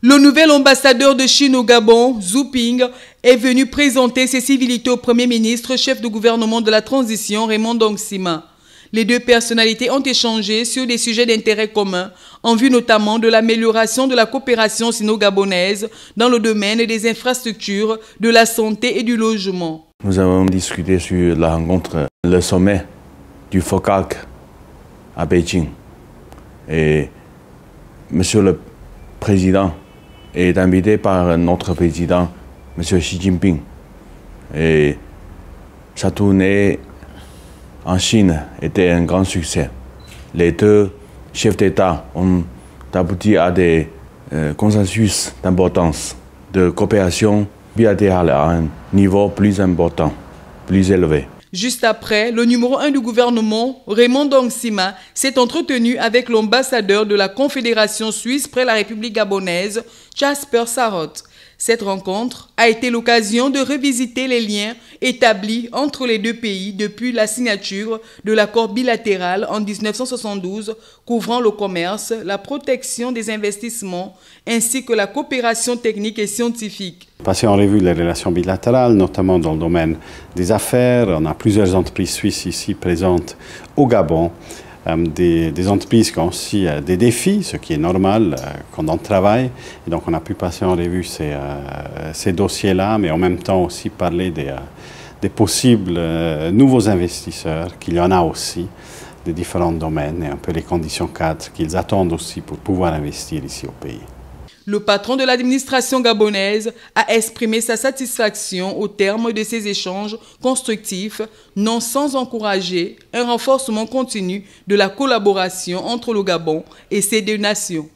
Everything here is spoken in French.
Le nouvel ambassadeur de Chine au Gabon, Zhu Ping, est venu présenter ses civilités au Premier ministre, chef de gouvernement de la transition, Raymond Sima. Les deux personnalités ont échangé sur des sujets d'intérêt commun, en vue notamment de l'amélioration de la coopération sino-gabonaise dans le domaine des infrastructures, de la santé et du logement. Nous avons discuté sur la rencontre, le sommet du FOCAC à Beijing. Et Monsieur le Président est invité par notre président, M. Xi Jinping. Et sa tournée en Chine était un grand succès. Les deux chefs d'État ont abouti à des euh, consensus d'importance, de coopération bilatérale à un niveau plus important, plus élevé. Juste après, le numéro un du gouvernement, Raymond Dongsima, s'est entretenu avec l'ambassadeur de la Confédération suisse près la République gabonaise, Jasper Sarot. Cette rencontre a été l'occasion de revisiter les liens établis entre les deux pays depuis la signature de l'accord bilatéral en 1972 couvrant le commerce, la protection des investissements ainsi que la coopération technique et scientifique. Passer en revue les relations bilatérales, notamment dans le domaine des affaires. On a plusieurs entreprises suisses ici présentes au Gabon. Euh, des, entreprises qui ont aussi euh, des défis, ce qui est normal euh, quand on travaille. Et donc, on a pu passer en revue ces, dossiers-là, mais en même temps aussi parler des, des possibles nouveaux investisseurs, qu'il y en a aussi, des différents domaines et un peu les conditions cadres qu'ils attendent aussi pour pouvoir investir ici au pays le patron de l'administration gabonaise a exprimé sa satisfaction au terme de ces échanges constructifs, non sans encourager un renforcement continu de la collaboration entre le Gabon et ses deux nations.